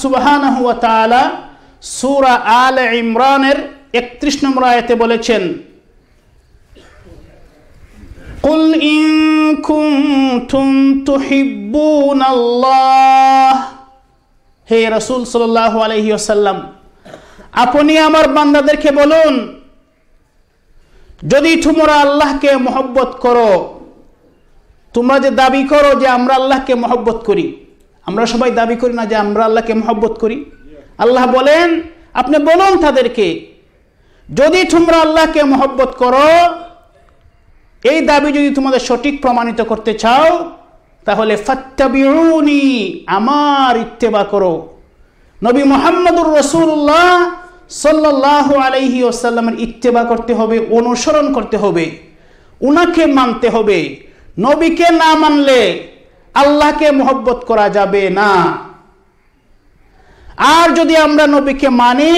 সুরা আল ইমরানের একত্রিশ নম্বর বলেছেন قل إن كنتم تحبون الله হে রসুল সাল্লাহ আলহি আপনি আমার বান্দাদেরকে বলুন যদি তোমরা আল্লাহকে মহব্বত করো তোমরা যে দাবি করো যে আমরা আল্লাহকে মহব্বত করি আমরা সবাই দাবি করি না যে আমরা আল্লাহকে মহব্বত করি আল্লাহ বলেন আপনি বলুন তাদেরকে যদি তোমরা আল্লাহকে মহব্বত করো এই দাবি যদি তোমাদের সঠিক প্রমাণিত করতে চাও তাহলে ফাত্তাবিউনি আমার ইত্তেবা করো নবী মোহাম্মদুর রসুল্লাহ সাল্লাহ আলহি ওসাল্লামের ইত্তেবা করতে হবে অনুসরণ করতে হবে উনাকে মানতে হবে নবীকে না মানলে আল্লাহকে মহব্বত করা যাবে না আর যদি আমরা নবীকে মানি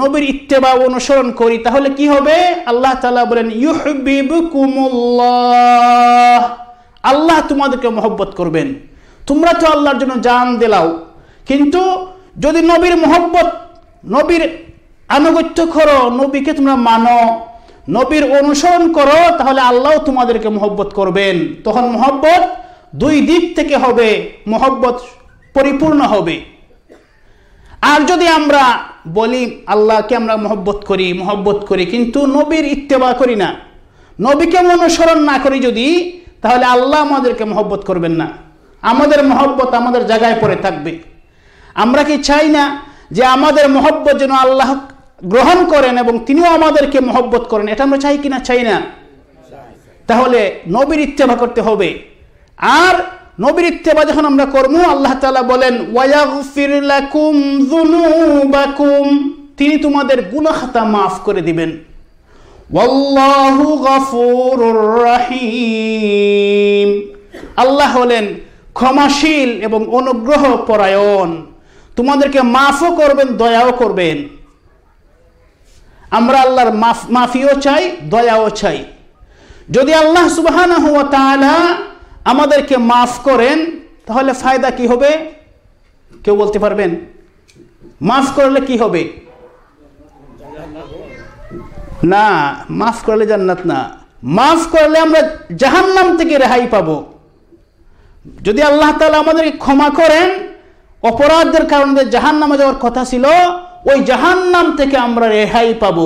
নবীর ইত্তেবা অনুসরণ করি তাহলে কি হবে আল্লাহ তালা বলেন ইউহিবুকুমুল্লাহ আল্লাহ তোমাদেরকে মহব্বত করবেন তোমরা তো আল্লাহর জন্য জান দিলাও কিন্তু যদি নবীর মহব্বত নবীর আনুগত্য করো নবীকে তোমরা মানো নবীর অনুসরণ করো তাহলে আল্লাহ তোমাদেরকে মহব্বত করবেন তখন মহব্বত দুই দিক থেকে হবে মোহব্বত পরিপূর্ণ হবে আর যদি আমরা বলি আল্লাহকে আমরা মহব্বত করি মহব্বত করি কিন্তু নবীর ইত্তেবা করি না নবীকে অনুসরণ না করি যদি তাহলে আল্লাহ আমাদেরকে মহব্বত করবেন না আমাদের মহব্বত আমাদের জায়গায় পড়ে থাকবে আমরা কি চাই না যে আমাদের মহব্বত যেন আল্লাহ গ্রহণ করেন এবং তিনিও আমাদেরকে মহব্বত করেন এটা আমরা চাই কিনা চাই না তাহলে নবীর ইত্তেবা করতে হবে আর নবীর ইত্তেবা যখন আমরা করবো আল্লাহ তালা বলেন বাকুম তিনি তোমাদের গুনাহাতা মাফ করে দিবেন আল্লাহ হলেন ক্ষমাশীল এবং অনুগ্রহ পরায়ণ তোমাদেরকে মাফও করবেন দয়াও করবেন আমরা আল্লাহর মাফ মাফিও চাই দয়াও চাই যদি আল্লাহ সুবাহ আমাদেরকে মাফ করেন তাহলে ফায়দা কি হবে কেউ বলতে পারবেন মাফ করলে কি হবে না মাফ করলে জান্নাত না মাফ করলে আমরা জাহান্নাম থেকে রেহাই পাব যদি আল্লাহ তালা আমাদেরকে ক্ষমা করেন অপরাধের কারণে জাহান নামে যাওয়ার কথা ছিল ওই জাহান নাম থেকে আমরা রেহাই পাব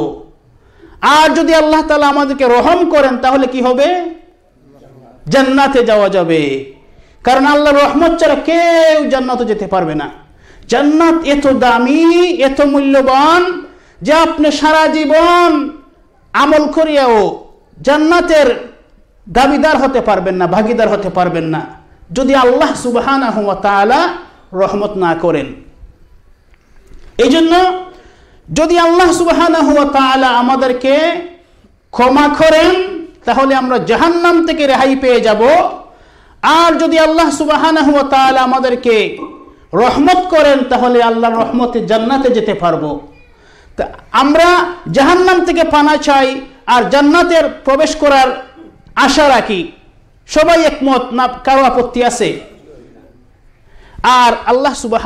আর যদি আল্লাহ তালা আমাদেরকে রহম করেন তাহলে কি হবে জান্নাতে যাওয়া যাবে কারণ আল্লাহ রহমত ছাড়া কেউ জান্নাতে যেতে পারবে না জান্নাত এত দামি এত মূল্যবান যে আপনি সারা জীবন আমল করিয়াও জান্নাতের দাবিদার হতে পারবেন না ভাগিদার হতে পারবেন না যদি আল্লাহ সুবাহানা হুয়া রহমত না করেন এই জন্য যদি আল্লাহ সুবাহানা হুয়া আমাদেরকে ক্ষমা করেন তাহলে আমরা জাহান্নাম থেকে রেহাই পেয়ে যাব আর যদি আল্লাহ সুবাহ আমাদেরকে রহমত করেন তাহলে আল্লাহর রহমতে জান্নাতে যেতে পারবো তা আমরা জাহান্নাম থেকে পানা চাই আর জান্নাতের প্রবেশ করার আশা রাখি সবাই একমত না কারো আপত্তি আছে আর আল্লাহ সুবাহ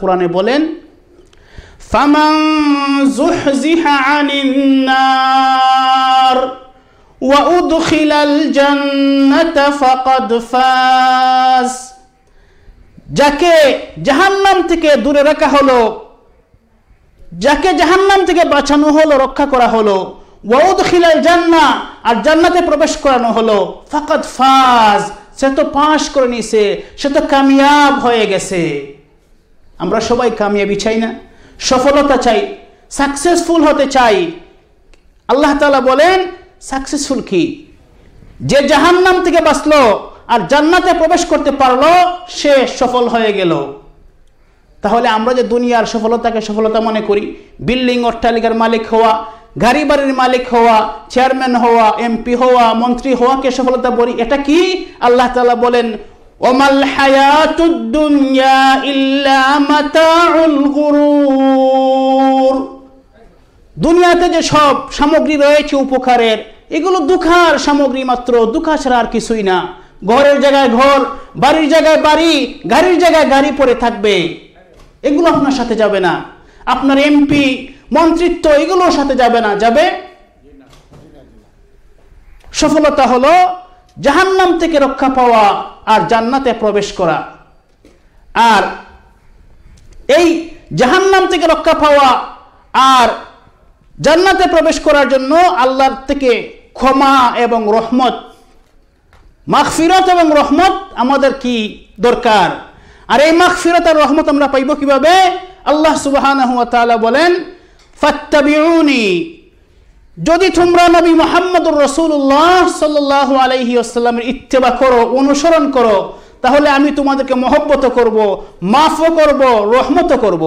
কোরআনে বলেন ফামান জুহজিহা আনিন্না وأدخل الجنة فقد فاز যাকে জাহান্নাম থেকে দূরে রাখা হলো যাকে জাহান্নাম থেকে বাঁচানো হলো রক্ষা করা হলো ওয়াউদ খিলাল জান্না আর জান্নাতে প্রবেশ করানো হলো ফাকাদ ফাজ সে তো পাশ করে নিছে সে তো কামিয়াব হয়ে গেছে আমরা সবাই কামিয়াবি চাই না সফলতা চাই সাকসেসফুল হতে চাই আল্লাহ তালা বলেন সাকসেসফুল কি যে জাহান নাম থেকে বাঁচলো আর জান্নাতে প্রবেশ করতে পারলো সে সফল হয়ে গেল তাহলে আমরা যে দুনিয়ার সফলতাকে সফলতা মনে করি বিল্ডিং অট্টালিকার মালিক হওয়া গাড়ি বাড়ির মালিক হওয়া চেয়ারম্যান হওয়া এমপি হওয়া মন্ত্রী হওয়াকে সফলতা বলি এটা কি আল্লাহ তালা বলেন ওমাল হায়াতুদ্দুনিয়া ইল্লা মাতাউল গুরুর দুনিয়াতে যে সব সামগ্রী রয়েছে উপকারের এগুলো দুঃখার সামগ্রী মাত্র দুঃখা ছাড়া আর কিছুই না ঘরের জায়গায় ঘর বাড়ির জায়গায় বাড়ি গাড়ির জায়গায় গাড়ি পরে থাকবে এগুলো আপনার সাথে যাবে না আপনার এমপি মন্ত্রিত্ব এগুলোর সাথে যাবে না যাবে সফলতা হলো জাহান্নাম থেকে রক্ষা পাওয়া আর জান্নাতে প্রবেশ করা আর এই জাহান্নাম থেকে রক্ষা পাওয়া আর জান্নাতে প্রবেশ করার জন্য আল্লাহর থেকে ক্ষমা এবং রহমত মাখফিরত এবং রহমত আমাদের কি দরকার আর এই মাখফিরত আর রহমত আমরা পাইব কিভাবে আল্লাহ সুবাহ বলেন ফাত্তাবিউনি যদি তোমরা নবী মোহাম্মদুর রসুল্লাহ সাল্লাহ আলহি আসসালামের ইত্তেবা করো অনুসরণ করো তাহলে আমি তোমাদেরকে মহব্বত করব মাফও করব রহমত করব